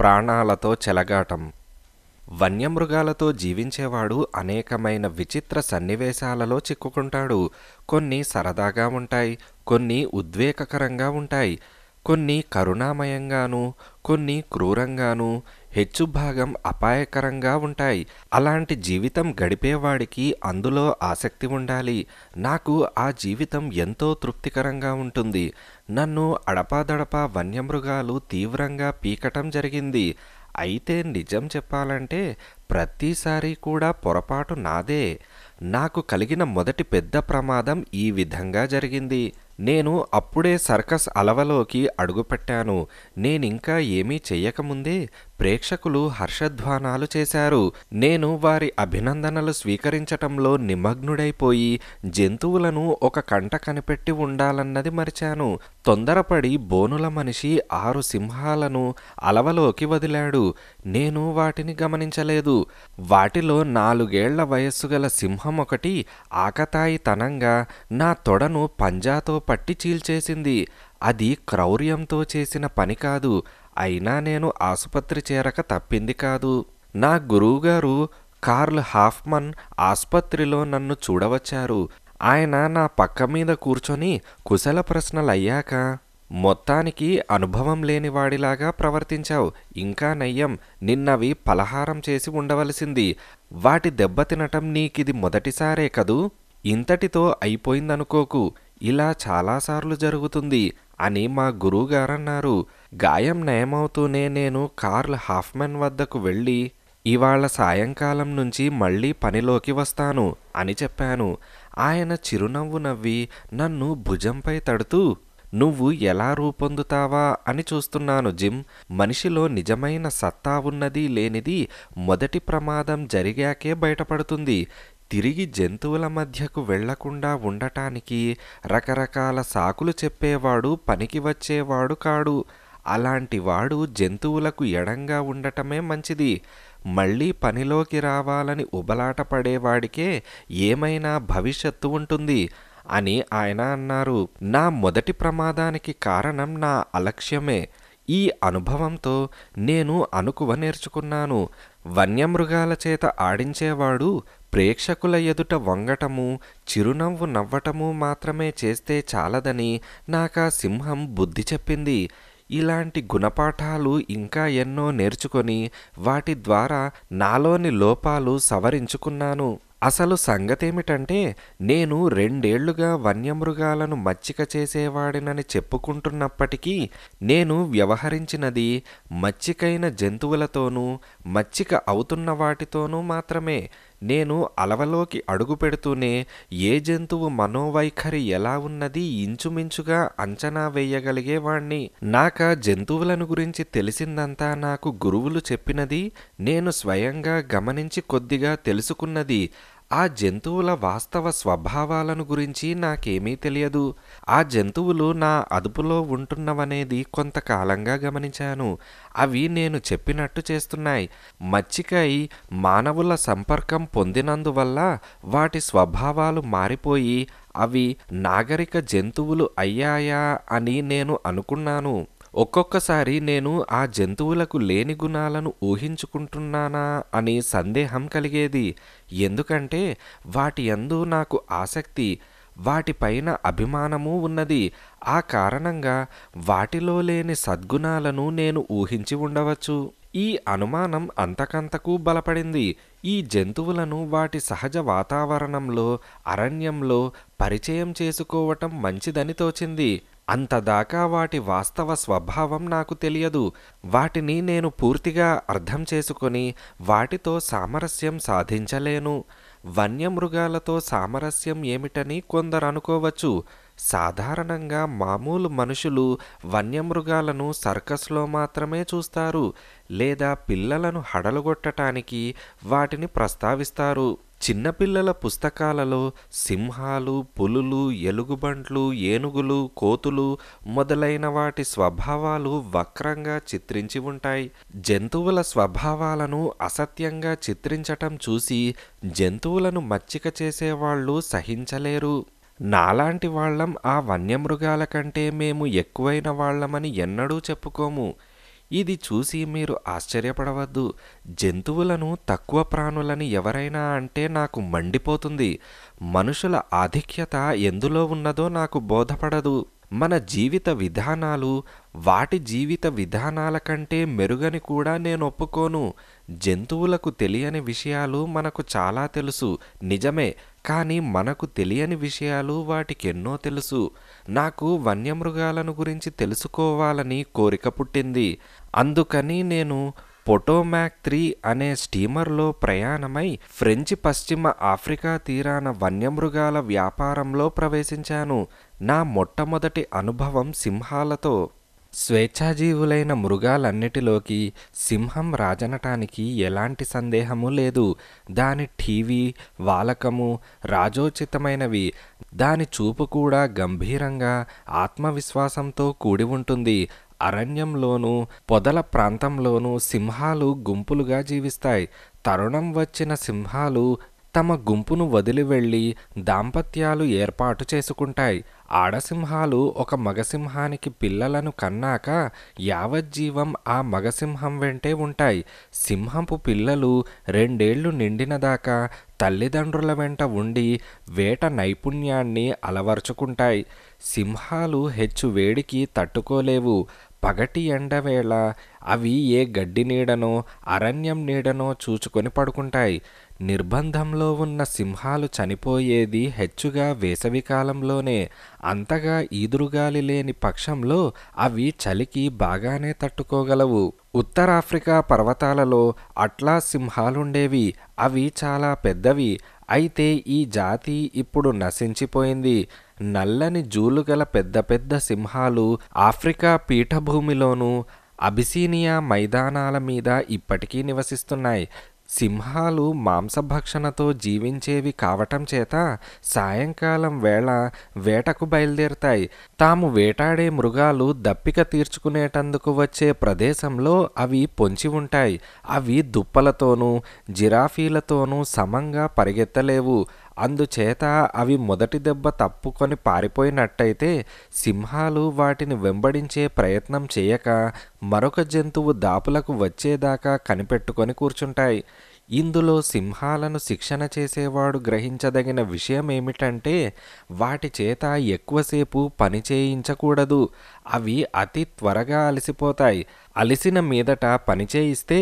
ప్రాణాలతో చెలగాటం వన్యమృగాలతో జీవించేవాడు అనేకమైన విచిత్ర సన్నివేశాలలో చిక్కుకుంటాడు కొన్ని సరదాగా ఉంటాయి కొన్ని ఉద్వేగకరంగా ఉంటాయి కొన్ని కరుణామయంగాను కొన్ని క్రూరంగానూ హెచ్చు భాగం అపాయకరంగా ఉంటాయి అలాంటి జీవితం గడిపేవాడికి అందులో ఆసక్తి ఉండాలి నాకు ఆ జీవితం ఎంతో తృప్తికరంగా ఉంటుంది నన్ను అడపాదడపా వన్యమృగాలు తీవ్రంగా పీకటం జరిగింది అయితే నిజం చెప్పాలంటే ప్రతిసారి కూడా పొరపాటు నాదే నాకు కలిగిన మొదటి పెద్ద ప్రమాదం ఈ విధంగా జరిగింది నేను అప్పుడే సర్కస్ అలవలోకి అడుగుపెట్టాను నేనింకా ఏమీ చెయ్యకముందే ప్రేక్షకులు హర్షధ్వానాలు చేశారు నేను వారి అభినందనలు స్వీకరించటంలో నిమగ్నుడైపోయి జంతువులను ఒక కంట కనిపెట్టి ఉండాలన్నది మరిచాను తొందరపడి బోనుల మనిషి ఆరు సింహాలను అలవలోకి వదిలాడు నేను వాటిని గమనించలేదు వాటిలో నాలుగేళ్ల వయస్సు గల సింహం ఒకటి ఆకతాయి తనంగా నా తొడను పంజాతో పట్టి చీల్చేసింది అది క్రౌర్యంతో చేసిన పని కాదు అయినా నేను ఆసుపత్రి చేరక తప్పింది కాదు నా గురువుగారు కార్ల్ హాఫ్మన్ ఆసుపత్రిలో నన్ను చూడవచ్చారు ఆయన నా పక్క మీద కూర్చొని కుశల ప్రశ్నలు అయ్యాక మొత్తానికి అనుభవం లేనివాడిలాగా ప్రవర్తించావు ఇంకా నయ్యం నిన్నవి పలహారం చేసి ఉండవలసింది వాటి దెబ్బతినటం నీకిది మొదటిసారే కదూ ఇంతటితో అయిపోయిందనుకోకు ఇలా చాలాసార్లు జరుగుతుంది అని మా గురువుగారన్నారు గాయం నయమవుతూనే నేను కార్ల్ హాఫ్మెన్ వద్దకు వెళ్ళి ఇవాళ సాయంకాలం నుంచి మళ్ళీ పనిలోకి వస్తాను అని చెప్పాను ఆయన చిరునవ్వు నవ్వి నన్ను భుజంపై తడుతూ నువ్వు ఎలా రూపొందుతావా అని చూస్తున్నాను జిమ్ మనిషిలో నిజమైన సత్తా ఉన్నది లేనిది మొదటి ప్రమాదం జరిగాకే బయటపడుతుంది తిరిగి జంతువుల మధ్యకు వెళ్లకుండా ఉండటానికి రకరకాల సాకులు చెప్పేవాడు పనికి వచ్చేవాడు కాడు అలాంటి వాడు జంతువులకు ఎడంగా ఉండటమే మంచిది మళ్ళీ పనిలోకి రావాలని ఉబలాట పడేవాడికే ఏమైనా భవిష్యత్తు ఉంటుంది అని ఆయన అన్నారు నా మొదటి ప్రమాదానికి కారణం నా అలక్ష్యమే ఈ అనుభవంతో నేను అనుకువ నేర్చుకున్నాను వన్యమృగాల చేత ఆడించేవాడు ప్రేక్షకుల ఎదుట వంగటము చిరునవ్వు నవ్వటము మాత్రమే చేస్తే చాలదని నాకా సింహం బుద్ధి చెప్పింది ఇలాంటి గుణపాఠాలు ఇంకా ఎన్నో నేర్చుకొని వాటి ద్వారా నాలోని లోపాలు సవరించుకున్నాను అసలు సంగతేమిటంటే నేను రెండేళ్లుగా వన్యమృగాలను మచ్చిక చేసేవాడినని చెప్పుకుంటున్నప్పటికీ నేను వ్యవహరించినది మచ్చికైన జంతువులతోనూ మచ్చిక అవుతున్న వాటితోనూ మాత్రమే నేను అలవలోకి అడుగు పెడుతూనే ఏ జంతువు మనోవైఖరి ఎలా ఉన్నది ఇంచుమించుగా అంచనా వేయగలిగేవాణ్ణి నాక జంతువులను గురించి తెలిసిందంతా నాకు గురువులు చెప్పినది నేను స్వయంగా గమనించి కొద్దిగా తెలుసుకున్నది ఆ జంతువుల వాస్తవ స్వభావాలను గురించి నాకేమీ తెలియదు ఆ జంతువులు నా అదుపులో ఉంటున్నవనేది కొంతకాలంగా గమనించాను అవి నేను చెప్పినట్టు చేస్తున్నాయి మచ్చికై మానవుల సంపర్కం పొందినందువల్ల వాటి స్వభావాలు మారిపోయి అవి నాగరిక జంతువులు అయ్యాయా అని నేను అనుకున్నాను ఒక్కొక్కసారి నేను ఆ జంతువులకు లేని గుణాలను ఊహించుకుంటున్నానా అని సందేహం కలిగేది ఎందుకంటే వాటి అందు నాకు ఆసక్తి వాటిపైన అభిమానము ఉన్నది ఆ కారణంగా వాటిలో లేని సద్గుణాలను నేను ఊహించి ఉండవచ్చు ఈ అనుమానం అంతకంతకు బలపడింది ఈ జంతువులను వాటి సహజ వాతావరణంలో అరణ్యంలో పరిచయం చేసుకోవటం మంచిదని తోచింది అంతదాకా వాటి వాస్తవ స్వభావం నాకు తెలియదు వాటిని నేను పూర్తిగా అర్థం చేసుకొని వాటితో సామరస్యం సాధించలేను వన్యమృగాలతో సామరస్యం ఏమిటని కొందరు అనుకోవచ్చు సాధారణంగా మామూలు మనుషులు వన్యమృగాలను సర్కస్లో మాత్రమే చూస్తారు లేదా పిల్లలను హడలుగొట్టటానికి వాటిని ప్రస్తావిస్తారు చిన్నపిల్లల పుస్తకాలలో సింహాలు పులులు ఎలుగుబంట్లు ఏనుగులు కోతులు మొదలైన వాటి స్వభావాలు వక్రంగా చిత్రించి ఉంటాయి జంతువుల స్వభావాలను అసత్యంగా చిత్రించటం చూసి జంతువులను మచ్చిక చేసేవాళ్లు సహించలేరు నాలాంటి వాళ్ళం ఆ వన్యమృగాల కంటే మేము ఎక్కువైన వాళ్లమని ఎన్నడూ చెప్పుకోము ఇది చూసి మీరు ఆశ్చర్యపడవద్దు జంతువులను తక్కువ ప్రాణులని ఎవరైనా అంటే నాకు మండిపోతుంది మనుషుల ఆధిక్యత ఎందులో ఉన్నదో నాకు బోధపడదు మన జీవిత విధానాలు వాటి జీవిత విధానాల కంటే మెరుగని కూడా నేను ఒప్పుకోను జంతువులకు తెలియని విషయాలు మనకు చాలా తెలుసు నిజమే కానీ మనకు తెలియని విషయాలు వాటికెన్నో తెలుసు నాకు వన్యమృగాలను గురించి తెలుసుకోవాలని కోరిక పుట్టింది అందుకని నేను పొటోమ్యాక్ త్రీ అనే స్టీమర్లో ప్రయాణమై ఫ్రెంచి పశ్చిమ ఆఫ్రికా తీరాన వన్యమృగాల వ్యాపారంలో ప్రవేశించాను నా మొట్టమొదటి అనుభవం సింహాలతో స్వేచ్ఛాజీవులైన మృగాలన్నిటిలోకి సింహం రాజనటానికి ఎలాంటి సందేహము లేదు దాని టీవీ వాలకము రాజోచితమైనవి దాని చూపు కూడా గంభీరంగా ఆత్మవిశ్వాసంతో కూడి ఉంటుంది అరణ్యంలోనూ పొదల ప్రాంతంలోనూ సింహాలు గుంపులుగా జీవిస్తాయి తరుణం వచ్చిన సింహాలు తమ గుంపును వదిలి వెళ్ళి దాంపత్యాలు ఏర్పాటు చేసుకుంటాయి ఆడసింహాలు ఒక మగసింహానికి పిల్లలను కన్నాక యావజ్జీవం ఆ మగసింహం వెంటే ఉంటాయి సింహపు పిల్లలు రెండేళ్లు నిండినదాకా తల్లిదండ్రుల వెంట ఉండి వేట నైపుణ్యాన్ని అలవర్చుకుంటాయి సింహాలు హెచ్చు వేడికి తట్టుకోలేవు పగటి ఎండవేళ అవి ఏ గడ్డి నీడనో అరణ్యం నీడనో చూచుకొని పడుకుంటాయి నిర్బంధంలో ఉన్న సింహాలు చనిపోయేది హెచ్చుగా వేసవికాలంలోనే అంతగా ఈదురుగాలి లేని పక్షంలో అవి చలికి బాగానే తట్టుకోగలవు ఉత్తరాఫ్రికా పర్వతాలలో అట్లా సింహాలుండేవి అవి చాలా పెద్దవి అయితే ఈ జాతి ఇప్పుడు నశించిపోయింది నల్లని జూలుగల పెద్ద పెద్ద సింహాలు ఆఫ్రికా పీఠభూమిలోనూ అబిసీనియా మైదానాల మీద ఇప్పటికీ నివసిస్తున్నాయి సింహాలు మాంసభక్షణతో జీవించేవి కావటం చేత సాయంకాలం వేళ వేటకు బయలుదేరుతాయి తాము వేటాడే మృగాలు దప్పిక తీర్చుకునేటందుకు వచ్చే ప్రదేశంలో అవి పొంచి ఉంటాయి అవి దుప్పలతోనూ జిరాఫీలతోనూ సమంగా పరిగెత్తలేవు అందుచేత అవి మొదటి దెబ్బ తప్పుకొని పారిపోయినట్టయితే సింహాలు వాటిని వెంబడించే ప్రయత్నం చేయక మరొక జంతువు దాపులకు వచ్చేదాకా కనిపెట్టుకొని కూర్చుంటాయి ఇందులో సింహాలను శిక్షణ చేసేవాడు గ్రహించదగిన విషయం ఏమిటంటే వాటి చేత ఎక్కువసేపు పని చేయించకూడదు అవి అతి త్వరగా అలసిపోతాయి అలిసిన మీదట పని చేయిస్తే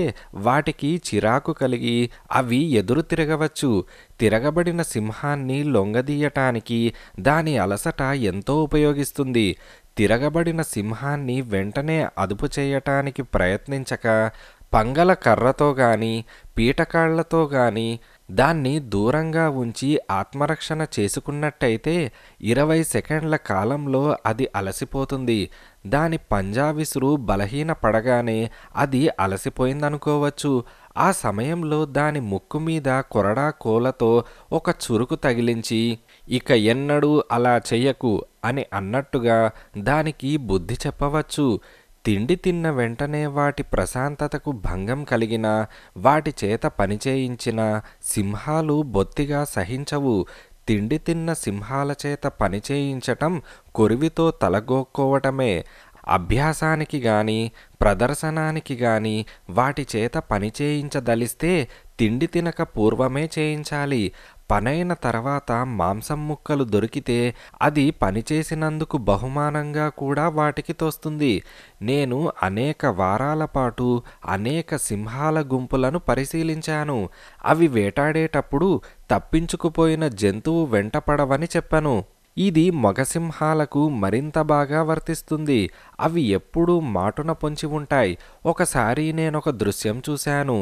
వాటికి చిరాకు కలిగి అవి ఎదురు తిరగవచ్చు తిరగబడిన సింహాన్ని లొంగదీయటానికి దాని అలసట ఎంతో ఉపయోగిస్తుంది తిరగబడిన సింహాన్ని వెంటనే అదుపు చేయటానికి ప్రయత్నించక పంగల కర్రతో గాని పీటకాళ్లతో గాని దాన్ని దూరంగా ఉంచి ఆత్మరక్షణ చేసుకున్నట్టయితే ఇరవై సెకండ్ల కాలంలో అది అలసిపోతుంది దాని పంజాబీసురు బలహీన పడగానే అది అలసిపోయిందనుకోవచ్చు ఆ సమయంలో దాని ముక్కు మీద కొరడా కోలతో ఒక చురుకు తగిలించి ఇక ఎన్నడూ అలా చెయ్యకు అని అన్నట్టుగా దానికి బుద్ధి చెప్పవచ్చు తిండి తిన్న వెంటనే వాటి ప్రశాంతతకు భంగం కలిగిన వాటి చేత పనిచేయించిన సింహాలు బొత్తిగా సహించవు తిండి తిన్న సింహాల చేత పనిచేయించటం కొరివితో తలగోక్కోవటమే అభ్యాసానికి గాని ప్రదర్శనానికి గాని వాటి చేత పనిచేయించదలిస్తే తిండి తినక పూర్వమే చేయించాలి పనైన తర్వాత మాంసం ముక్కలు దొరికితే అది పనిచేసినందుకు బహుమానంగా కూడా వాటికి తోస్తుంది నేను అనేక వారాల పాటు అనేక సింహాల గుంపులను పరిశీలించాను అవి వేటాడేటప్పుడు తప్పించుకుపోయిన జంతువు వెంటపడవని చెప్పాను ఇది మగసింహాలకు మరింత బాగా వర్తిస్తుంది అవి ఎప్పుడూ మాటున పొంచి ఉంటాయి ఒకసారి నేనొక దృశ్యం చూశాను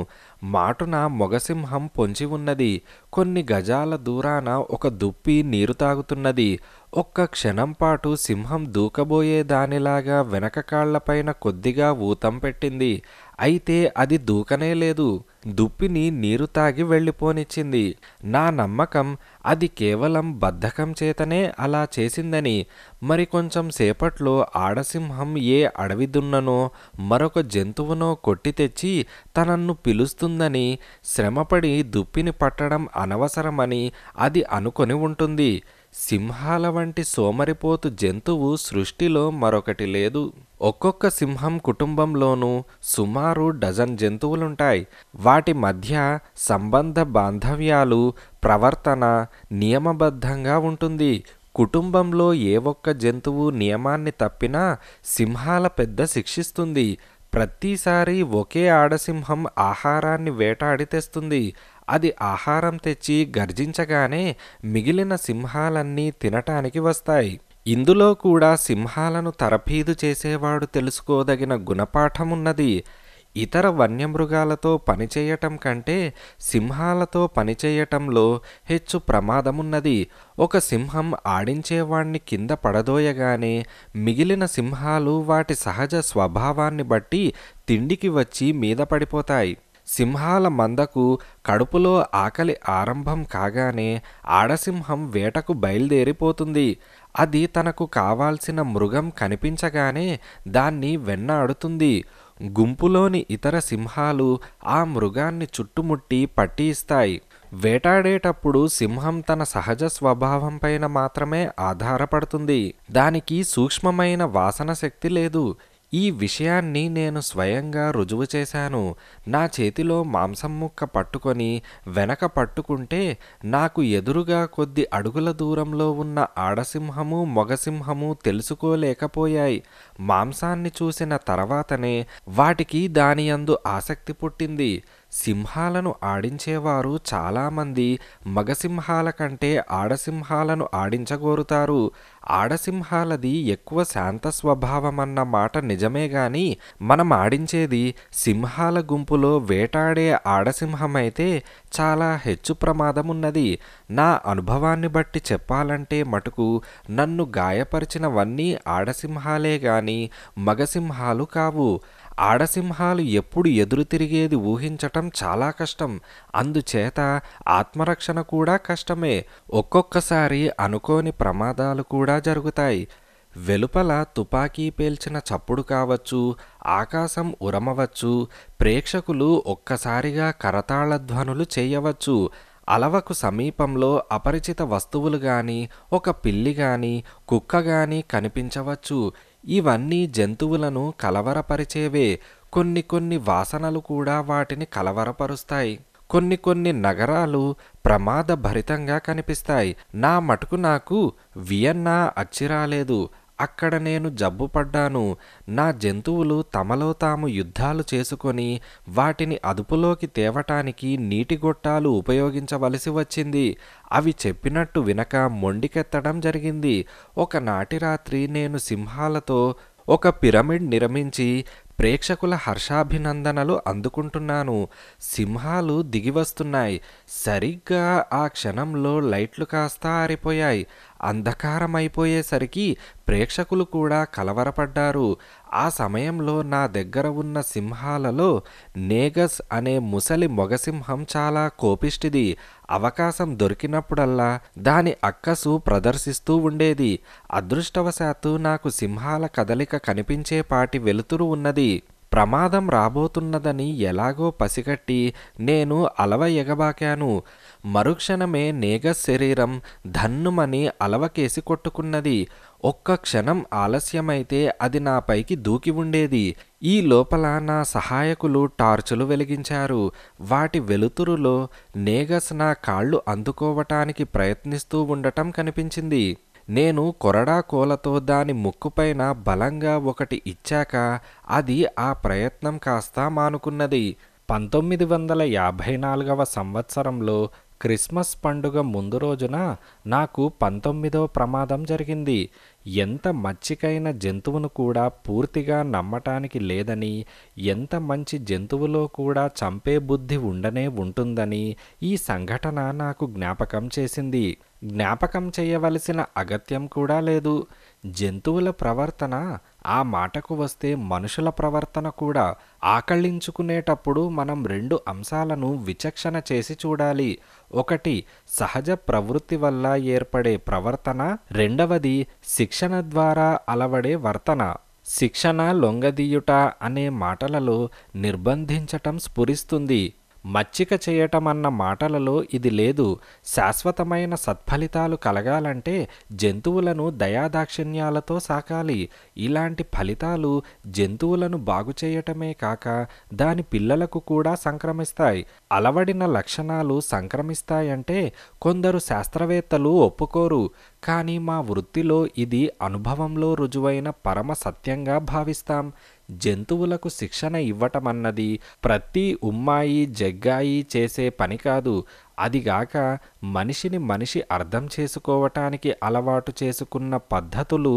మాటున మొగసింహం పొంచి ఉన్నది కొన్ని గజాల దూరాన ఒక దుప్పి నీరు తాగుతున్నది ఒక్క క్షణం పాటు సింహం దూకబోయే దానిలాగా వెనక కాళ్లపైన కొద్దిగా ఊతం పెట్టింది అయితే అది దూకనే లేదు దుప్పిని నీరు తాగి వెళ్ళిపోనిచ్చింది నా నమ్మకం అది కేవలం బద్ధకం చేతనే అలా చేసిందని మరికొంచెం సేపట్లో ఆడసింహం ఏ అడవి దున్ననో మరొక జంతువునో కొట్టి తెచ్చి తనన్ను పిలుస్తుందని శ్రమపడి దుప్పిని పట్టడం అనవసరమని అది అనుకొని ఉంటుంది సింహాల వంటి సోమరిపోతు జంతువు సృష్టిలో మరొకటి లేదు ఒక్కొక్క సింహం కుటుంబంలోనూ సుమారు డజన్ జంతువులుంటాయి వాటి మధ్య సంబంధ బాంధవ్యాలు ప్రవర్తన నియమబద్ధంగా ఉంటుంది కుటుంబంలో ఏ ఒక్క జంతువు నియమాన్ని తప్పినా సింహాల పెద్ద శిక్షిస్తుంది ప్రతిసారి ఒకే ఆడసింహం ఆహారాన్ని వేటాడి తెస్తుంది అది ఆహారం తెచ్చి గర్జించగానే మిగిలిన సింహాలన్నీ తినటానికి వస్తాయి ఇందులో కూడా సింహాలను తరఫీదు చేసేవాడు తెలుసుకోదగిన గుణపాఠమున్నది ఇతర వన్యమృగాలతో పనిచేయటం కంటే సింహాలతో పనిచేయటంలో హెచ్చు ప్రమాదమున్నది ఒక సింహం ఆడించేవాణ్ణి కింద పడదోయగానే మిగిలిన సింహాలు వాటి సహజ స్వభావాన్ని బట్టి తిండికి వచ్చి మీద పడిపోతాయి సింహాల మందకు కడుపులో ఆకలి ఆరంభం కాగానే ఆడసింహం వేటకు బయలుదేరిపోతుంది అది తనకు కావాల్సిన మృగం కనిపించగానే దాన్ని వెన్నాడుతుంది గుంపులోని ఇతర సింహాలు ఆ మృగాన్ని చుట్టుముట్టి పట్టిస్తాయి వేటాడేటప్పుడు సింహం తన సహజ స్వభావం పైన మాత్రమే ఆధారపడుతుంది దానికి సూక్ష్మమైన వాసన శక్తి లేదు ఈ విషయాన్ని నేను స్వయంగా రుజువు చేశాను నా చేతిలో మాంసం ముక్క పట్టుకొని వెనక పట్టుకుంటే నాకు ఎదురుగా కొద్ది అడుగుల దూరంలో ఉన్న ఆడసింహము మొగసింహము తెలుసుకోలేకపోయాయి మాంసాన్ని చూసిన తర్వాతనే వాటికి దానియందు ఆసక్తి పుట్టింది సింహాలను ఆడించేవారు చాలామంది మగసింహాల కంటే ఆడసింహాలను ఆడించగోరుతారు ఆడసింహాలది ఎక్కువ శాంత స్వభావమన్న మాట నిజమే గాని మనం ఆడించేది సింహాల గుంపులో వేటాడే ఆడసింహమైతే చాలా హెచ్చు ప్రమాదమున్నది నా అనుభవాన్ని బట్టి చెప్పాలంటే మటుకు నన్ను గాయపరిచినవన్నీ ఆడసింహాలే గాని మగసింహాలు కావు ఆడసింహాలు ఎప్పుడు ఎదురు తిరిగేది ఊహించటం చాలా కష్టం అందుచేత ఆత్మరక్షణ కూడా కష్టమే ఒక్కొక్కసారి అనుకోని ప్రమాదాలు కూడా జరుగుతాయి వెలుపల తుపాకీ పేల్చిన చప్పుడు కావచ్చు ఆకాశం ఉరమవచ్చు ప్రేక్షకులు ఒక్కసారిగా కరతాళ ధ్వనులు చేయవచ్చు అలవకు సమీపంలో అపరిచిత వస్తువులు గాని ఒక పిల్లి గాని కుక్క గాని కనిపించవచ్చు ఇవన్నీ జంతువులను కలవరపరిచేవే కొన్ని కొన్ని వాసనలు కూడా వాటిని కలవరపరుస్తాయి కొన్ని కొన్ని నగరాలు ప్రమాదభరితంగా కనిపిస్తాయి నా మటుకు నాకు వియన్నా అచ్చిరాలేదు అక్కడ నేను జబ్బుపడ్డాను నా జంతువులు తమలో తాము యుద్ధాలు చేసుకొని వాటిని అదుపులోకి తేవటానికి నీటి గొట్టాలు ఉపయోగించవలసి వచ్చింది అవి చెప్పినట్టు వినక మొండికెత్తడం జరిగింది ఒకనాటి రాత్రి నేను సింహాలతో ఒక పిరమిడ్ నిర్మించి ప్రేక్షకుల హర్షాభినందనలు అందుకుంటున్నాను సింహాలు దిగివస్తున్నాయి సరిగ్గా ఆ క్షణంలో లైట్లు కాస్త ఆరిపోయాయి అంధకారమైపోయేసరికి ప్రేక్షకులు కూడా కలవరపడ్డారు ఆ సమయంలో నా దగ్గర ఉన్న సింహాలలో నేగస్ అనే ముసలి మొగసింహం చాలా కోపిష్టిది అవకాశం దొరికినప్పుడల్లా దాని అక్కసు ప్రదర్శిస్తూ ఉండేది అదృష్టవశాత్తు నాకు సింహాల కదలిక కనిపించేపాటి వెలుతురు ఉన్నది ప్రమాదం రాబోతున్నదని ఎలాగో పసిగట్టి నేను అలవ ఎగబాకాను మరుక్షణమే నేగ శరీరం ధన్నుమని అలవకేసి కొట్టుకున్నది ఒక్క క్షణం ఆలస్యమైతే అది నా పైకి దూకి ఉండేది ఈ లోపల నా సహాయకులు టార్చులు వెలిగించారు వాటి వెలుతురులో నేగస్ నా కాళ్ళు అందుకోవటానికి ప్రయత్నిస్తూ ఉండటం కనిపించింది నేను కొరడా కోలతో దాని ముక్కుపైన బలంగా ఒకటి ఇచ్చాక అది ఆ ప్రయత్నం కాస్త మానుకున్నది పంతొమ్మిది వందల యాభై నాలుగవ సంవత్సరంలో క్రిస్మస్ పండుగ ముందు రోజున నాకు పంతొమ్మిదో ప్రమాదం జరిగింది ఎంత మచ్చికైన జంతువును కూడా పూర్తిగా నమ్మటానికి లేదని ఎంత మంచి జంతువులో కూడా చంపే బుద్ధి ఉండనే ఉంటుందని ఈ సంఘటన నాకు జ్ఞాపకం చేసింది జ్ఞాపకం చేయవలసిన అగత్యం కూడా లేదు జంతువుల ప్రవర్తన ఆ మాటకు వస్తే మనుషుల ప్రవర్తన కూడా ఆకళించుకునేటప్పుడు మనం రెండు అంశాలను విచక్షణ చేసి చూడాలి ఒకటి సహజ ప్రవృత్తి వల్ల ఏర్పడే ప్రవర్తన రెండవది శిక్షణ ద్వారా అలవడే వర్తన శిక్షణ లొంగదీయుట అనే మాటలలో నిర్బంధించటం స్ఫురిస్తుంది మచ్చిక చేయటమన్న మాటలలో ఇది లేదు శాశ్వతమైన సత్ఫలితాలు కలగాలంటే జంతువులను దయాదాక్షిణ్యాలతో సాకాలి ఇలాంటి ఫలితాలు జంతువులను బాగుచేయటమే కాక దాని పిల్లలకు కూడా సంక్రమిస్తాయి అలవడిన లక్షణాలు సంక్రమిస్తాయంటే కొందరు శాస్త్రవేత్తలు ఒప్పుకోరు కానీ మా వృత్తిలో ఇది అనుభవంలో రుజువైన పరమ సత్యంగా భావిస్తాం జంతువులకు శిక్షణ ఇవ్వటమన్నది ప్రతి ఉమ్మాయి జగ్గాయి చేసే పని కాదు అదిగాక మనిషిని మనిషి అర్థం చేసుకోవటానికి అలవాటు చేసుకున్న పద్ధతులు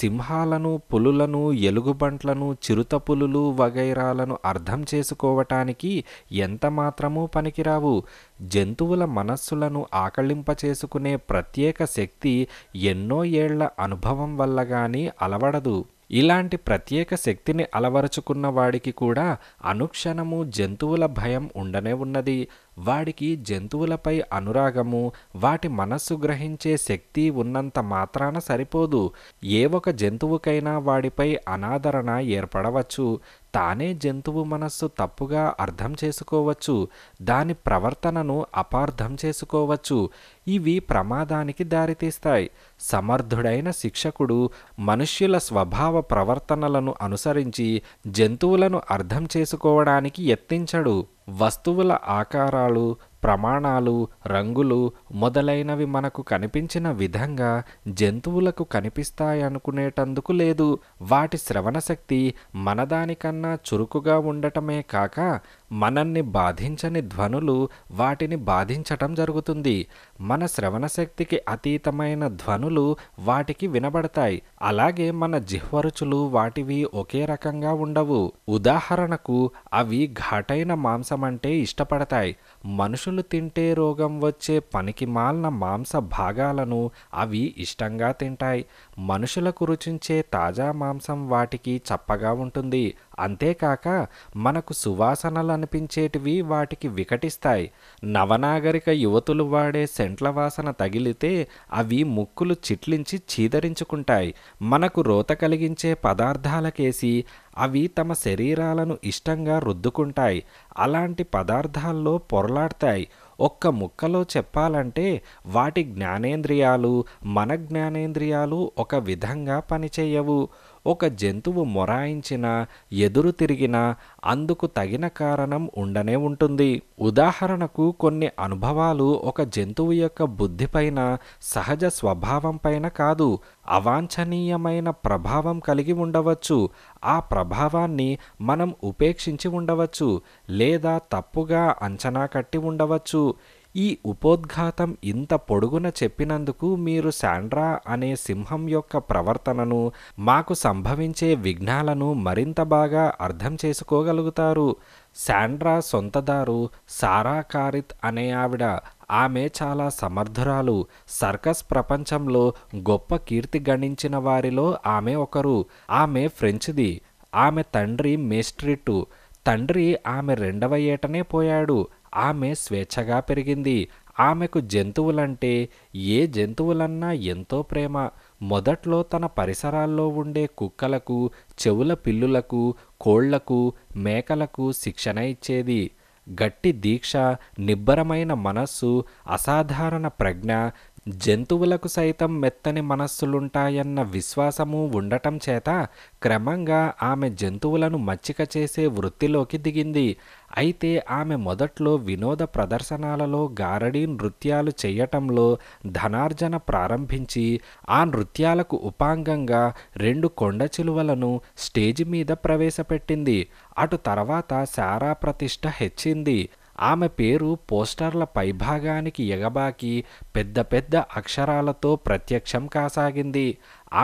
సింహాలను పులులను ఎలుగుబంట్లను చిరుతపులులు వగైరాలను అర్థం చేసుకోవటానికి ఎంతమాత్రమూ పనికిరావు జంతువుల మనస్సులను ఆకళింపచేసుకునే ప్రత్యేక శక్తి ఎన్నో ఏళ్ల అనుభవం వల్ల గాని అలవడదు ఇలాంటి ప్రత్యేక శక్తిని అలవరుచుకున్న వాడికి కూడా అనుక్షణము జంతువుల భయం ఉండనే ఉన్నది వాడికి జంతువులపై అనురాగము వాటి మనస్సు గ్రహించే శక్తి ఉన్నంత మాత్రాన సరిపోదు ఏ ఒక జంతువుకైనా వాడిపై అనాదరణ ఏర్పడవచ్చు తానే జంతువు మనస్సు తప్పుగా అర్థం చేసుకోవచ్చు దాని ప్రవర్తనను అపార్థం చేసుకోవచ్చు ఇవి ప్రమాదానికి దారితీస్తాయి సమర్థుడైన శిక్షకుడు మనుష్యుల స్వభావ ప్రవర్తనలను అనుసరించి జంతువులను అర్థం చేసుకోవడానికి యత్నించడు వస్తువుల ఆకారాలు ప్రమాణాలు రంగులు మొదలైనవి మనకు కనిపించిన విధంగా జంతువులకు కనిపిస్తాయనుకునేటందుకు లేదు వాటి శ్రవణ శక్తి మనదానికన్నా చురుకుగా ఉండటమే కాక మనల్ని బాధించని ధ్వనులు వాటిని బాధించటం జరుగుతుంది మన శ్రవణ శక్తికి అతీతమైన ధ్వనులు వాటికి వినబడతాయి అలాగే మన జిహ్వరుచులు వాటివి ఒకే రకంగా ఉండవు ఉదాహరణకు అవి ఘాటైన మాంసం అంటే ఇష్టపడతాయి మనుషులు తింటే రోగం వచ్చే పనికి మాలిన మాంస భాగాలను అవి ఇష్టంగా తింటాయి మనుషులకు రుచించే తాజా మాంసం వాటికి చప్పగా ఉంటుంది అంతేకాక మనకు సువాసనలు అనిపించేటివి వాటికి వికటిస్తాయి నవనాగరిక యువతులు వాడే సెంట్ల వాసన తగిలితే అవి ముక్కులు చిట్లించి చీదరించుకుంటాయి మనకు రోత కలిగించే పదార్థాలకేసి అవి తమ శరీరాలను ఇష్టంగా రుద్దుకుంటాయి అలాంటి పదార్థాల్లో పొరలాడతాయి ఒక్క ముక్కలో చెప్పాలంటే వాటి జ్ఞానేంద్రియాలు మన జ్ఞానేంద్రియాలు ఒక విధంగా పనిచేయవు ఒక జంతువు మొరాయించినా ఎదురు తిరిగినా అందుకు తగిన కారణం ఉండనే ఉంటుంది ఉదాహరణకు కొన్ని అనుభవాలు ఒక జంతువు యొక్క బుద్ధిపైన సహజ స్వభావంపైన కాదు అవాంఛనీయమైన ప్రభావం కలిగి ఉండవచ్చు ఆ ప్రభావాన్ని మనం ఉపేక్షించి ఉండవచ్చు లేదా తప్పుగా అంచనా కట్టి ఉండవచ్చు ఈ ఉపోద్ఘాతం ఇంత పొడుగున చెప్పినందుకు మీరు శాండ్రా అనే సింహం యొక్క ప్రవర్తనను మాకు సంభవించే విఘ్నాలను మరింత బాగా అర్థం చేసుకోగలుగుతారు శాండ్రా సొంతదారు సారా కారిత్ అనే ఆవిడ ఆమె చాలా సమర్థురాలు సర్కస్ ప్రపంచంలో గొప్ప కీర్తి గణించిన వారిలో ఆమె ఒకరు ఆమె ఫ్రెంచ్ది ఆమె తండ్రి మేస్ట్రిట్టు తండ్రి ఆమె రెండవ ఏటనే పోయాడు ఆమె స్వేచ్ఛగా పెరిగింది ఆమెకు జంతువులంటే ఏ జంతువులన్నా ఎంతో ప్రేమ మొదట్లో తన పరిసరాల్లో ఉండే కుక్కలకు చెవుల పిల్లులకు కోళ్లకు మేకలకు శిక్షణ ఇచ్చేది గట్టి దీక్ష నిబ్బరమైన మనస్సు అసాధారణ ప్రజ్ఞ జంతువులకు సైతం మెత్తని మనస్సులుంటాయన్న విశ్వాసము ఉండటం చేత క్రమంగా ఆమె జంతువులను మచ్చిక చేసే వృత్తిలోకి దిగింది అయితే ఆమె మొదట్లో వినోద ప్రదర్శనాలలో గారడీ నృత్యాలు చేయటంలో ధనార్జన ప్రారంభించి ఆ నృత్యాలకు ఉపాంగంగా రెండు కొండ చిలువలను స్టేజి మీద ప్రవేశపెట్టింది అటు తర్వాత శారా ప్రతిష్ట హెచ్చింది ఆమె పేరు పోస్టర్ల పైభాగానికి ఎగబాకి పెద్ద పెద్ద అక్షరాలతో ప్రత్యక్షం కాసాగింది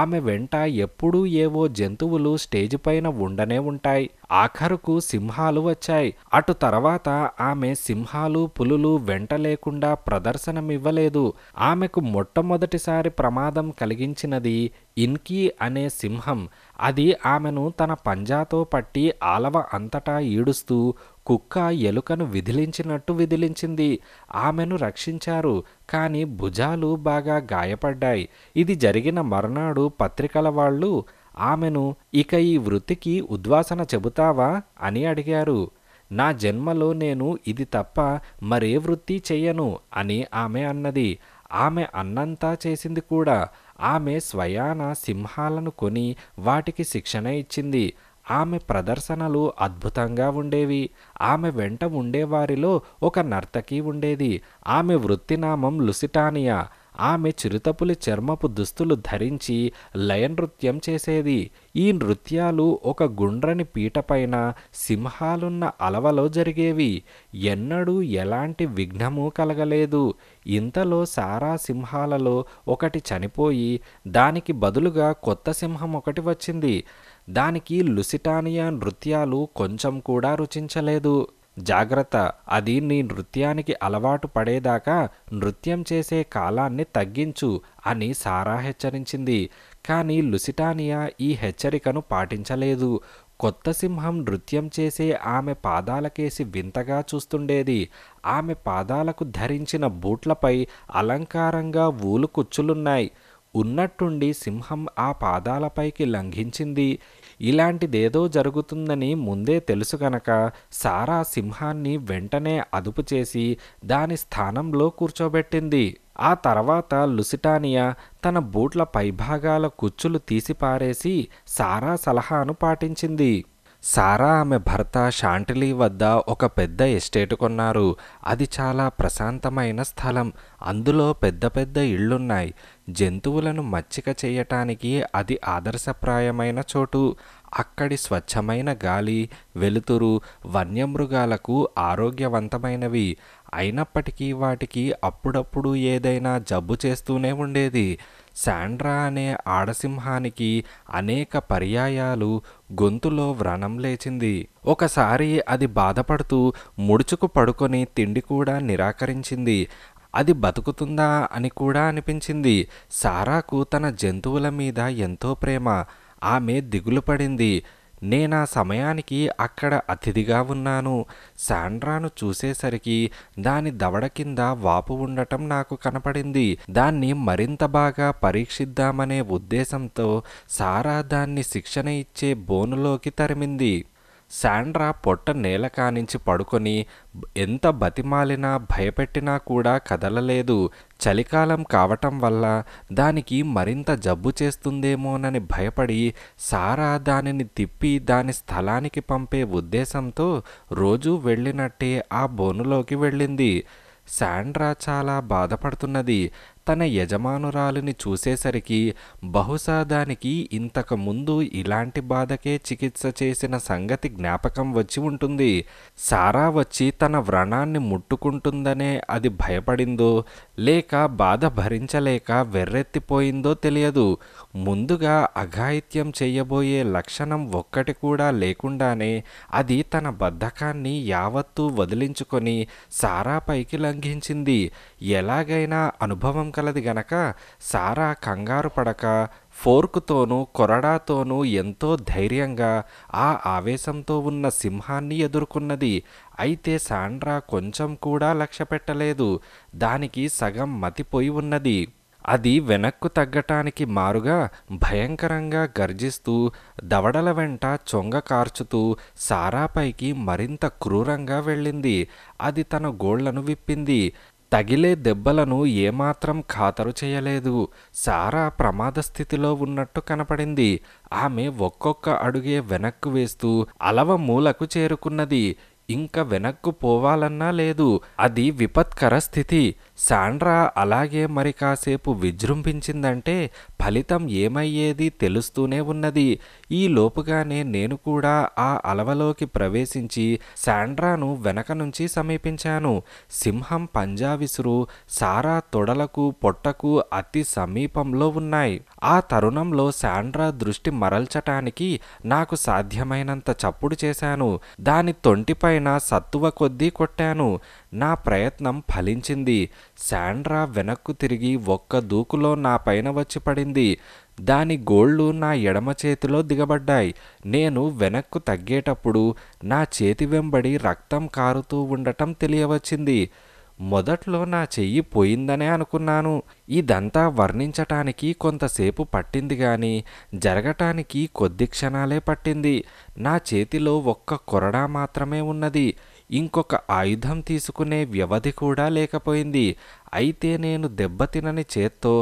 ఆమె వెంట ఎప్పుడూ ఏవో జంతువులు స్టేజ్ పైన ఉండనే ఉంటాయి ఆఖరుకు సింహాలు వచ్చాయి అటు తర్వాత ఆమె సింహాలు పులులు వెంట లేకుండా ప్రదర్శనమివ్వలేదు ఆమెకు మొట్టమొదటిసారి ప్రమాదం కలిగించినది ఇన్కీ అనే సింహం అది ఆమెను తన పంజాతో పట్టి ఆలవ అంతటా ఈడుస్తూ కుక్క ఎలుకను విధిలించినట్టు విధిలించింది ఆమెను రక్షించారు కానీ భుజాలు బాగా గాయపడ్డాయి ఇది జరిగిన మర్నాడు పత్రికల వాళ్ళు ఆమెను ఇక ఈ వృత్తికి ఉద్వాసన చెబుతావా అని అడిగారు నా జన్మలో నేను ఇది తప్ప మరే వృత్తి చెయ్యను అని ఆమె అన్నది ఆమె అన్నంతా చేసింది కూడా ఆమె స్వయాన సింహాలను కొని వాటికి శిక్షణ ఇచ్చింది ఆమె ప్రదర్శనలు అద్భుతంగా ఉండేవి ఆమె వెంట ఉండేవారిలో ఒక నర్తకి ఉండేది ఆమె వృత్తినామం లుసిటానియా ఆమె చిరుతపులి చర్మపు దుస్తులు ధరించి లయ నృత్యం చేసేది ఈ నృత్యాలు ఒక గుండ్రని పీటపైన సింహాలున్న అలవలో జరిగేవి ఎన్నడూ ఎలాంటి విఘ్నము కలగలేదు ఇంతలో సారా సింహాలలో ఒకటి చనిపోయి దానికి బదులుగా కొత్త సింహం ఒకటి వచ్చింది దానికి లుసిటానియా నృత్యాలు కొంచెం కూడా రుచించలేదు జాగ్రత్త అది నీ నృత్యానికి అలవాటు పడేదాకా నృత్యం చేసే కాలాన్ని తగ్గించు అని సారా హెచ్చరించింది కానీ లుసిటానియా ఈ హెచ్చరికను పాటించలేదు కొత్త సింహం నృత్యం చేసే ఆమె పాదాలకేసి వింతగా చూస్తుండేది ఆమె పాదాలకు ధరించిన బూట్లపై అలంకారంగా ఊలు కుచ్చులున్నాయి ఉన్నట్టుండి సింహం ఆ పాదాలపైకి లంఘించింది ఇలాంటిదేదో జరుగుతుందని ముందే తెలుసు గనక సారా సింహాన్ని వెంటనే అదుపు చేసి దాని స్థానంలో కూర్చోబెట్టింది ఆ తర్వాత లుసిటానియా తన బూట్ల పైభాగాల కుచ్చులు తీసిపారేసి సారా సలహాను పాటించింది సారా ఆమె భర్త షాంటిలీ వద్ద ఒక పెద్ద ఎస్టేట్ కొన్నారు అది చాలా ప్రశాంతమైన స్థలం అందులో పెద్ద పెద్ద ఇళ్ళున్నాయి జంతువులను మచ్చిక చేయటానికి అది ఆదర్శప్రాయమైన చోటు అక్కడి స్వచ్ఛమైన గాలి వెలుతురు వన్యమృగాలకు ఆరోగ్యవంతమైనవి అయినప్పటికీ వాటికి అప్పుడప్పుడు ఏదైనా జబ్బు చేస్తూనే ఉండేది శాండ్రా అనే ఆడసింహానికి అనేక పర్యాయాలు గొంతులో వ్రణం లేచింది ఒకసారి అది బాధపడుతూ ముడుచుకు పడుకొని తిండి కూడా నిరాకరించింది అది బతుకుతుందా అని కూడా అనిపించింది సారాకు తన జంతువుల మీద ఎంతో ప్రేమ ఆమె దిగులు పడింది నేను సమయానికి అక్కడ అతిథిగా ఉన్నాను సాండ్రాను చూసేసరికి దాని దవడ కింద వాపు ఉండటం నాకు కనపడింది దాన్ని మరింత బాగా పరీక్షిద్దామనే ఉద్దేశంతో సారా దాన్ని శిక్షణ ఇచ్చే బోనులోకి తరిమింది శాండ్రా పొట్ట నేల కానించి పడుకొని ఎంత బతిమాలినా భయపెట్టినా కూడా కదలలేదు చలికాలం కావటం వల్ల దానికి మరింత జబ్బు చేస్తుందేమోనని భయపడి సారా దానిని తిప్పి దాని స్థలానికి పంపే ఉద్దేశంతో రోజూ వెళ్ళినట్టే ఆ బోనులోకి వెళ్ళింది శాండ్రా చాలా బాధపడుతున్నది తన యజమానురాలిని చూసేసరికి బహుశా దానికి ఇంతకుముందు ఇలాంటి బాధకే చికిత్స చేసిన సంగతి జ్ఞాపకం వచ్చి ఉంటుంది సారా వచ్చి తన వ్రణాన్ని ముట్టుకుంటుందనే అది భయపడిందో లేక బాధ భరించలేక వెర్రెత్తిపోయిందో తెలియదు ముందుగా అఘాయిత్యం చేయబోయే లక్షణం ఒక్కటి కూడా లేకుండానే అది తన బద్ధకాన్ని యావత్తూ వదిలించుకొని సారా పైకి లంఘించింది ఎలాగైనా అనుభవం కలది గనక సారా కంగారు పడక ఫోర్కుతోనూ కొరడాతోనూ ఎంతో ధైర్యంగా ఆ ఆవేశంతో ఉన్న సింహాన్ని ఎదుర్కొన్నది అయితే సాండ్రా కొంచెం కూడా లక్ష్యపెట్టలేదు దానికి సగం మతిపోయి ఉన్నది అది వెనక్కు తగ్గటానికి మారుగా భయంకరంగా గర్జిస్తూ దవడల వెంట చొంగ కార్చుతూ సారాపైకి మరింత క్రూరంగా వెళ్ళింది అది తన గోళ్లను విప్పింది తగిలే దెబ్బలను ఏమాత్రం ఖాతరు చేయలేదు సారా ప్రమాద స్థితిలో ఉన్నట్టు కనపడింది ఆమె ఒక్కొక్క అడుగే వెనక్కు వేస్తూ అలవ మూలకు చేరుకున్నది ఇంకా వెనక్కు పోవాలన్నా లేదు అది విపత్కర స్థితి శాండ్రా అలాగే మరి కాసేపు విజృంభించిందంటే ఫలితం ఏమయ్యేది తెలుస్తూనే ఉన్నది ఈ లోపుగానే నేను కూడా ఆ అలవలోకి ప్రవేశించి శాండ్రాను వెనక నుంచి సమీపించాను సింహం పంజా విసురు సారా తొడలకు పొట్టకు అతి సమీపంలో ఉన్నాయి ఆ తరుణంలో శాండ్రా దృష్టి మరల్చటానికి నాకు సాధ్యమైనంత చప్పుడు చేశాను దాని తొంటిపైన సత్తువ కొద్దీ కొట్టాను నా ప్రయత్నం ఫలించింది శాండ్రా వెనక్కు తిరిగి ఒక్క దూకులో నా పైన వచ్చి పడింది దాని గోళ్ళు నా ఎడమ చేతిలో దిగబడ్డాయి నేను వెనక్కు తగ్గేటప్పుడు నా చేతి వెంబడి రక్తం కారుతూ ఉండటం తెలియవచ్చింది మొదట్లో నా చెయ్యి పోయిందనే అనుకున్నాను ఇదంతా వర్ణించటానికి కొంతసేపు పట్టింది గాని జరగటానికి కొద్ది క్షణాలే పట్టింది నా చేతిలో ఒక్క కొరడా మాత్రమే ఉన్నది ఇంకొక ఆయుధం తీసుకునే వ్యవధి కూడా లేకపోయింది అయితే నేను దెబ్బతినని చేత్తో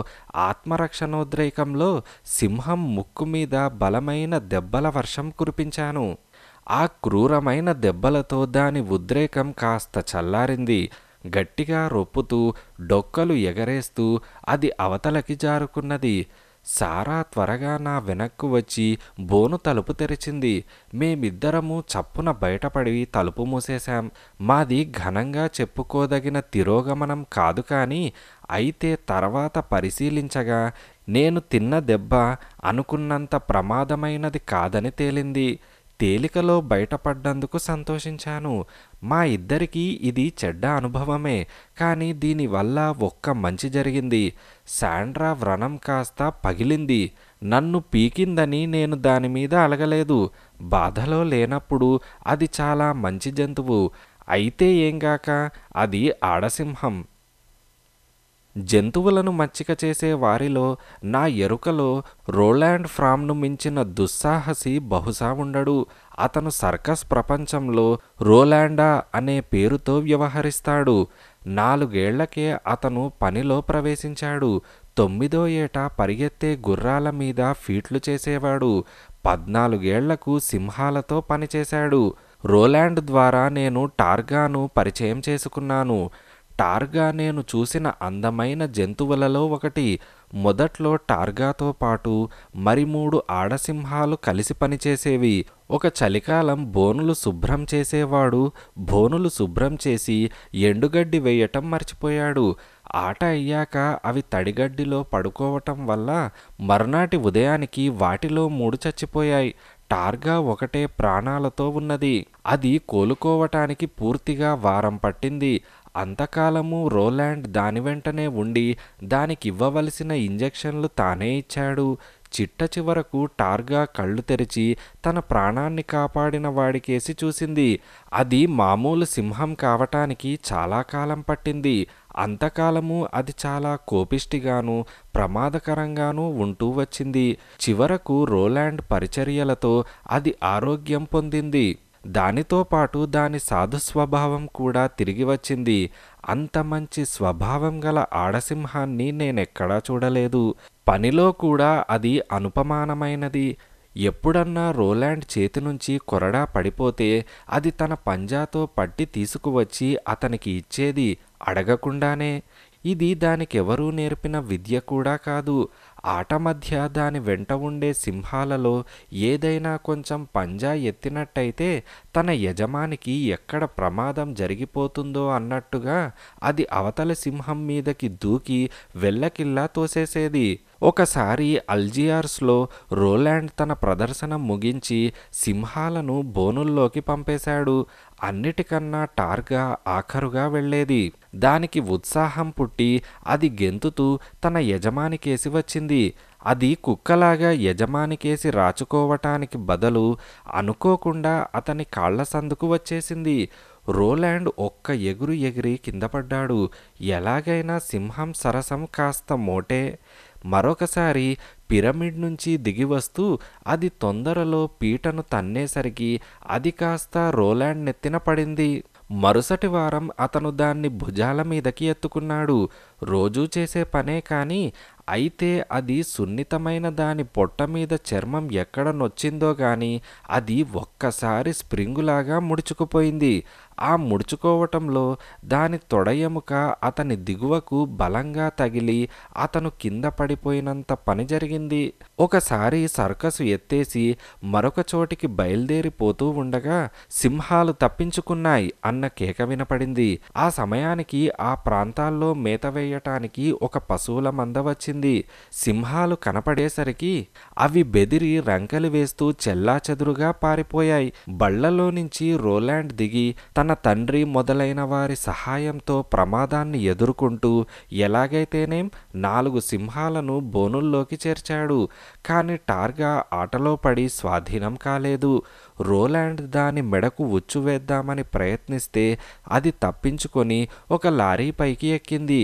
ఆత్మరక్షణోద్రేకంలో సింహం ముక్కు మీద బలమైన దెబ్బల వర్షం కురిపించాను ఆ క్రూరమైన దెబ్బలతో దాని ఉద్రేకం కాస్త చల్లారింది గట్టిగా రొప్పుతూ డొక్కలు ఎగరేస్తూ అది అవతలకి జారుకున్నది సారా త్వరగా నా వెనక్కు వచ్చి బోను తలుపు తెరిచింది మేమిద్దరము చప్పున బయటపడి తలుపు మూసేశాం మాది ఘనంగా చెప్పుకోదగిన తిరోగమనం కాదు కానీ అయితే తర్వాత పరిశీలించగా నేను తిన్న దెబ్బ అనుకున్నంత ప్రమాదమైనది కాదని తేలింది తేలికలో బయటపడ్డందుకు సంతోషించాను మా ఇద్దరికీ ఇది చెడ్డ అనుభవమే కానీ దీనివల్ల ఒక్క మంచి జరిగింది శాండ్రా వ్రణం కాస్త పగిలింది నన్ను పీకిందని నేను దానిమీద అలగలేదు బాధలో లేనప్పుడు అది చాలా మంచి జంతువు అయితే ఏంగాక అది ఆడసింహం జంతువులను మచ్చిక చేసే వారిలో నా ఎరుకలో రోలాండ్ ఫ్రామ్ను మించిన దుస్సాహసి బహుశా ఉండడు అతను సర్కస్ ప్రపంచంలో రోలాండా అనే పేరుతో వ్యవహరిస్తాడు నాలుగేళ్లకే అతను పనిలో ప్రవేశించాడు తొమ్మిదో ఏటా పరిగెత్తే గుర్రాల మీద ఫీట్లు చేసేవాడు పద్నాలుగేళ్లకు సింహాలతో పనిచేశాడు రోలాండ్ ద్వారా నేను టార్గాను పరిచయం చేసుకున్నాను టార్గా నేను చూసిన అందమైన జంతువులలో ఒకటి మొదట్లో టార్గాతో పాటు మరి మూడు ఆడసింహాలు కలిసి పనిచేసేవి ఒక చలికాలం బోనులు శుభ్రం చేసేవాడు బోనులు శుభ్రం చేసి ఎండుగడ్డి వేయటం మర్చిపోయాడు ఆట అయ్యాక అవి తడిగడ్డిలో పడుకోవటం వల్ల మర్నాటి ఉదయానికి వాటిలో మూడు చచ్చిపోయాయి టార్గా ఒకటే ప్రాణాలతో ఉన్నది అది కోలుకోవటానికి పూర్తిగా వారం పట్టింది అంతకాలము రోలాండ్ దాని వెంటనే ఉండి దానికివ్వవలసిన ఇంజెక్షన్లు తానే ఇచ్చాడు చిట్ట చివరకు టార్గా కళ్ళు తెరిచి తన ప్రాణాన్ని కాపాడిన వాడికేసి చూసింది అది మామూలు సింహం కావటానికి చాలా కాలం పట్టింది అంతకాలము అది చాలా కోపిష్టిగాను ప్రమాదకరంగానూ ఉంటూ వచ్చింది చివరకు రోలాండ్ పరిచర్యలతో అది ఆరోగ్యం పొందింది దానితో పాటు దాని సాధు స్వభావం కూడా తిరిగి వచ్చింది అంత మంచి స్వభావం గల ఆడసింహాన్ని నేనెక్కడా చూడలేదు పనిలో కూడా అది అనుపమానమైనది ఎప్పుడన్నా రోలాండ్ చేతి నుంచి కొరడా పడిపోతే అది తన పంజాతో పట్టి తీసుకువచ్చి అతనికి ఇచ్చేది అడగకుండానే ఇది దానికెవరూ నేర్పిన విద్య కూడా కాదు ఆట మధ్య దాని వెంట ఉండే సింహాలలో ఏదైనా కొంచెం పంజా ఎత్తినట్టయితే తన యజమానికి ఎక్కడ ప్రమాదం జరిగిపోతుందో అన్నట్టుగా అది అవతల సింహం మీదకి దూకి వెళ్ళకిల్లా తోసేసేది ఒకసారి అల్జియార్స్లో రోలాండ్ తన ప్రదర్శన ముగించి సింహాలను బోనుల్లోకి పంపేశాడు అన్నిటికన్నా టార్గా ఆఖరుగా వెళ్లేది దానికి ఉత్సాహం పుట్టి అది గెంతుతూ తన యజమానికేసి వచ్చింది అది కుక్కలాగా యజమానికేసి రాచుకోవటానికి బదులు అనుకోకుండా అతని కాళ్ల సందుకు వచ్చేసింది రోలాండ్ ఒక్క ఎగురు ఎగిరి కిందపడ్డాడు ఎలాగైనా సింహం సరసం కాస్త మోటే మరొకసారి పిరమిడ్ నుంచి దిగివస్తూ అది తొందరలో పీటను తన్నేసరికి అది కాస్త రోలాండ్ నెత్తిన పడింది మరుసటి వారం అతను దాన్ని భుజాల మీదకి ఎత్తుకున్నాడు రోజూ చేసే పనే కానీ అయితే అది సున్నితమైన దాని పొట్ట మీద చర్మం ఎక్కడ నొచ్చిందో కానీ అది ఒక్కసారి స్ప్రింగులాగా ముడుచుకుపోయింది ఆ ముడుచుకోవటంలో దాని తొడ ఎముక అతని దిగువకు బలంగా తగిలి అతను కింద పడిపోయినంత పని జరిగింది ఒకసారి సర్కసు ఎత్తేసి మరొక చోటికి బయలుదేరిపోతూ ఉండగా సింహాలు తప్పించుకున్నాయి అన్న కేక వినపడింది ఆ సమయానికి ఆ ప్రాంతాల్లో మేత వేయటానికి ఒక పశువుల మంద వచ్చింది సింహాలు కనపడేసరికి అవి బెదిరి రంకలు వేస్తూ చెల్లాచెదురుగా పారిపోయాయి బళ్లలో నుంచి రోలాండ్ దిగి తన తండ్రి మొదలైన వారి సహాయంతో ప్రమాదాన్ని ఎదుర్కొంటూ ఎలాగైతేనేం నాలుగు సింహాలను బోనుల్లోకి చేర్చాడు కానీ టార్గా ఆటలో పడి స్వాధీనం కాలేదు రోలాండ్ దాని మెడకు ఉచ్చు వేద్దామని ప్రయత్నిస్తే అది తప్పించుకొని ఒక లారీ పైకి ఎక్కింది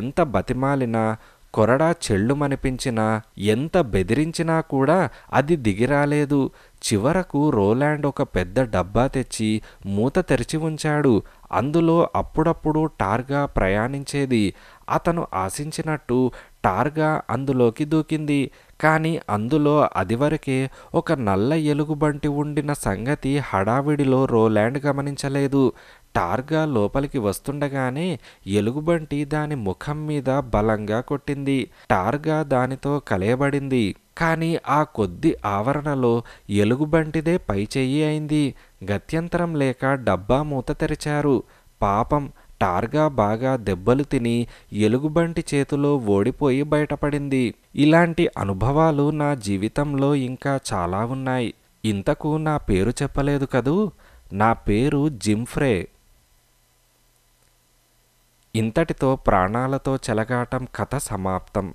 ఎంత బతిమాలినా కొరడా చెళ్ళుమనిపించినా ఎంత బెదిరించినా కూడా అది దిగిరాలేదు చివరకు రోలాండ్ ఒక పెద్ద డబ్బా తెచ్చి మూత తెరిచి ఉంచాడు అందులో అప్పుడప్పుడు టార్గా ప్రయాణించేది అతను ఆశించినట్టు టార్గా అందులోకి దూకింది కానీ అందులో అదివరకే ఒక నల్ల ఎలుగుబంటి ఉండిన సంగతి హడావిడిలో రోలాండ్ గమనించలేదు టార్గా లోపలికి వస్తుండగానే ఎలుగుబంటి దాని ముఖం మీద బలంగా కొట్టింది టార్గా దానితో కలయబడింది కానీ ఆ కొద్ది ఆవరణలో ఎలుగుబంటిదే పైచెయ్యి అయింది గత్యంతరం లేక డబ్బా మూత తెరిచారు పాపం టార్గా బాగా దెబ్బలు తిని ఎలుగుబంటి చేతిలో ఓడిపోయి బయటపడింది ఇలాంటి అనుభవాలు నా జీవితంలో ఇంకా చాలా ఉన్నాయి ఇంతకు నా పేరు చెప్పలేదు కదూ నా పేరు జిమ్ఫ్రే ఇంతటితో ప్రాణాలతో చెలగాటం కథ సమాప్తం